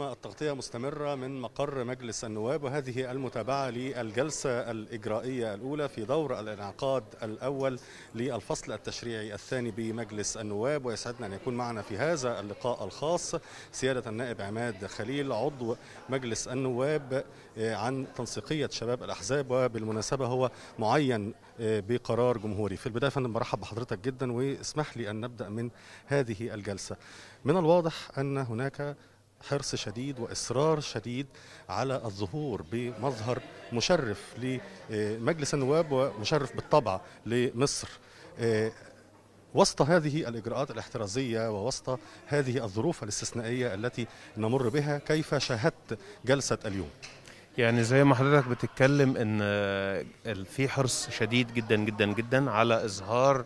التغطية مستمرة من مقر مجلس النواب وهذه المتابعة للجلسة الإجرائية الأولى في دور الانعقاد الأول للفصل التشريعي الثاني بمجلس النواب ويسعدنا أن يكون معنا في هذا اللقاء الخاص سيادة النائب عماد خليل عضو مجلس النواب آه، عن تنسيقية شباب الأحزاب وبالمناسبة هو معين آه، بقرار جمهوري في البداية فندم برحب بحضرتك جدا واسمح لي أن نبدأ من هذه الجلسة من الواضح أن هناك حرص شديد واصرار شديد على الظهور بمظهر مشرف لمجلس النواب ومشرف بالطبع لمصر آه، وسط هذه الاجراءات الاحترازيه ووسط هذه الظروف الاستثنائيه التي نمر بها كيف شاهدت جلسه اليوم يعني زي ما حضرتك بتتكلم ان آه، في حرص شديد جدا جدا جدا على اظهار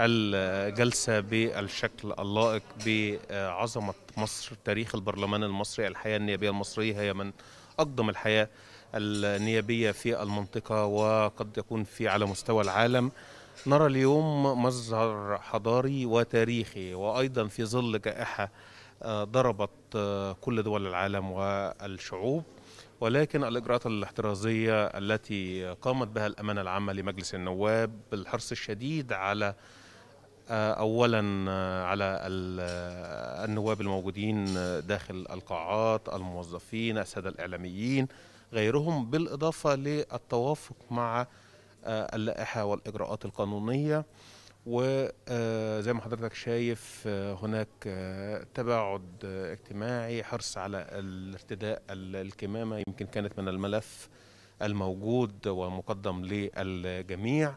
الجلسة بالشكل اللائق بعظمة مصر تاريخ البرلمان المصري الحياة النيابية المصرية هي من أقدم الحياة النيابية في المنطقة وقد يكون في على مستوى العالم نرى اليوم مظهر حضاري وتاريخي وأيضا في ظل جائحة ضربت كل دول العالم والشعوب ولكن الإجراءات الاحترازية التي قامت بها الأمانة العامة لمجلس النواب بالحرص الشديد على آه، اولا آه، على آه، النواب الموجودين داخل القاعات الموظفين الساده الاعلاميين غيرهم بالاضافه للتوافق مع اللائحه والاجراءات القانونيه وزي ما حضرتك شايف هناك تباعد اجتماعي حرص على الارتداء الكمامه يمكن كانت من الملف الموجود ومقدم للجميع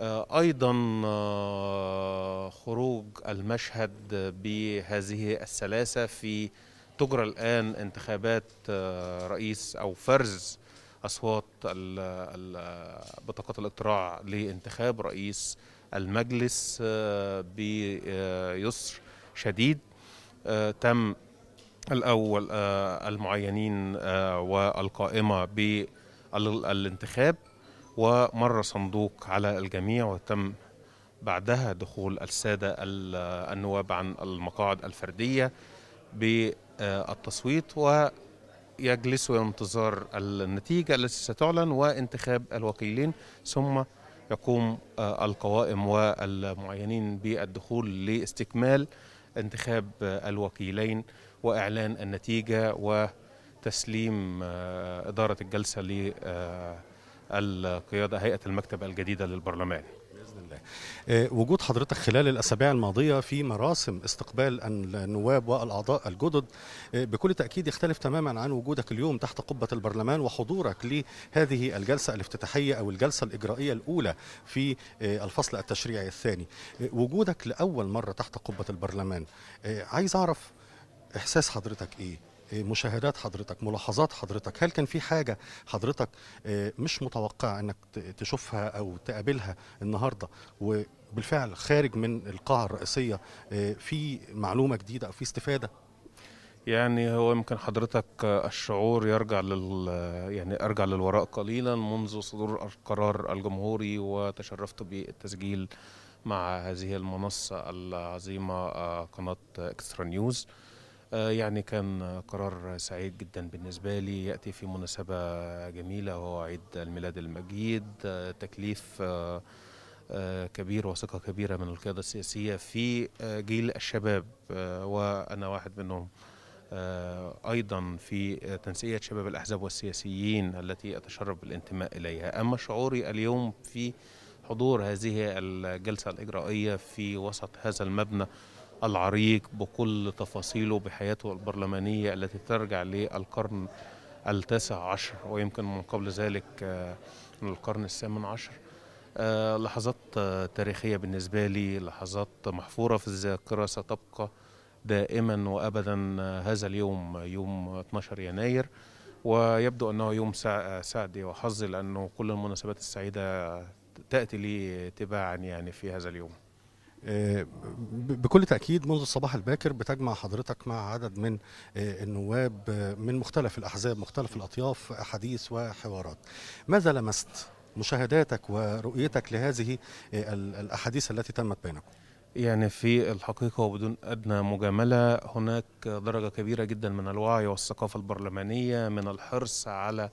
آه، ايضا آه، خروج المشهد بهذه السلاسه في تجرى الان انتخابات آه، رئيس او فرز اصوات بطاقات الاقتراع لانتخاب رئيس المجلس بيسر شديد تم الاول المعينين والقائمه بالانتخاب ومر صندوق على الجميع وتم بعدها دخول السادة النواب عن المقاعد الفردية بالتصويت ويجلسوا انتظار النتيجة التي ستعلن وانتخاب الوكيلين ثم يقوم آه، القوائم والمعينين بالدخول لاستكمال انتخاب آه، الوكيلين وإعلان النتيجة وتسليم آه، إدارة الجلسة ل القياده هيئه المكتب الجديده للبرلمان باذن الله. آه، وجود حضرتك خلال الاسابيع الماضيه في مراسم استقبال النواب والاعضاء الجدد آه، بكل تاكيد يختلف تماما عن وجودك اليوم تحت قبه البرلمان وحضورك لهذه الجلسه الافتتاحيه او الجلسه الاجرائيه الاولى في آه، الفصل التشريعي الثاني. وجودك لاول مره تحت قبه البرلمان عايز اعرف احساس حضرتك ايه؟ إيه، مشاهدات حضرتك ملاحظات حضرتك هل كان في حاجه حضرتك إيه، مش متوقع انك تشوفها او تقابلها النهارده وبالفعل خارج من القاعه الرئيسيه إيه، في معلومه جديده او في استفاده يعني هو يمكن حضرتك الشعور يرجع لل يعني ارجع للوراء قليلا منذ صدور القرار الجمهوري وتشرفت بالتسجيل مع هذه المنصه العظيمه آه، قناه اكسترا نيوز آه، يعني كان قرار سعيد جدا بالنسبة لي يأتي في مناسبة جميلة وهو عيد الميلاد المجيد آه، تكليف آه، كبير وثقة كبيرة من القيادة السياسية في جيل الشباب وأنا واحد منهم أيضا في تنسيقية شباب الأحزاب والسياسيين التي أتشرف بالانتماء إليها أما شعوري اليوم في حضور هذه الجلسة الإجرائية في وسط هذا المبنى العريق بكل تفاصيله بحياته البرلمانية التي ترجع للقرن التاسع عشر ويمكن من قبل ذلك للقرن آه، الثامن عشر آه، لحظات تاريخية بالنسبة لي لحظات محفورة في الذاكرة ستبقى دائما وابدا آه، هذا اليوم يوم 12 يناير ويبدو انه يوم سعدي وحظي لانه كل المناسبات السعيده تاتي لي تباعا يعني في هذا اليوم آه، بكل تأكيد منذ الصباح الباكر بتجمع حضرتك مع عدد من آه، النواب آه، من مختلف الأحزاب مختلف الأطياف أحاديث وحوارات ماذا لمست مشاهداتك ورؤيتك لهذه الأحاديث التي تمت بينكم؟ يعني في الحقيقة وبدون أدنى مجاملة هناك درجة كبيرة جدا من الوعي والثقافة البرلمانية من الحرص على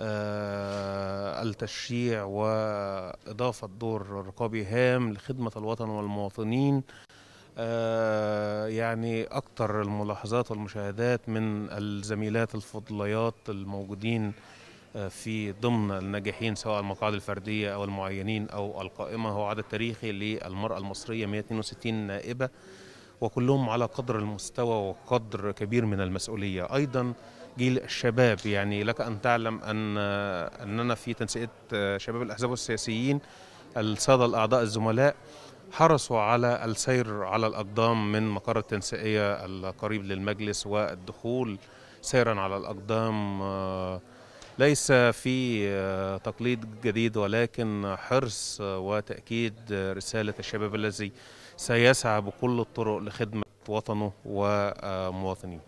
آه، التشريع وإضافة دور رقابي هام لخدمة الوطن والمواطنين آه، يعني أكثر الملاحظات والمشاهدات من الزميلات الفضليات الموجودين آه، في ضمن الناجحين سواء المقاعد الفردية أو المعينين أو القائمة هو عدد تاريخي للمرأة المصرية 162 نائبة وكلهم على قدر المستوى وقدر كبير من المسؤولية أيضا جيل الشباب يعني لك أن تعلم أن أننا في تنسيقيه آه، شباب الأحزاب والسياسيين السادة الأعضاء الزملاء حرصوا على السير على الأقدام من مقر التنسيقية القريب للمجلس والدخول سيرا على الأقدام آه، ليس في آه، تقليد جديد ولكن حرص وتأكيد رسالة الشباب الذي سيسعى بكل الطرق لخدمة وطنه ومواطنيه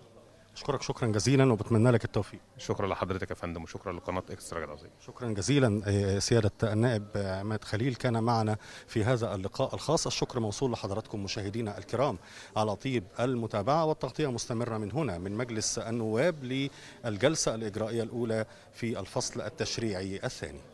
اشكرك شكرا جزيلا وبتمنى لك التوفيق شكرا لحضرتك يا فندم وشكرا لقناه اكسترا العظيم شكرا جزيلا آه، سياده النائب آه، عماد خليل كان معنا في هذا اللقاء الخاص الشكر موصول لحضراتكم مشاهدينا الكرام على طيب المتابعه والتغطيه مستمره من هنا من مجلس النواب للجلسه الاجرائيه الاولى في الفصل التشريعي الثاني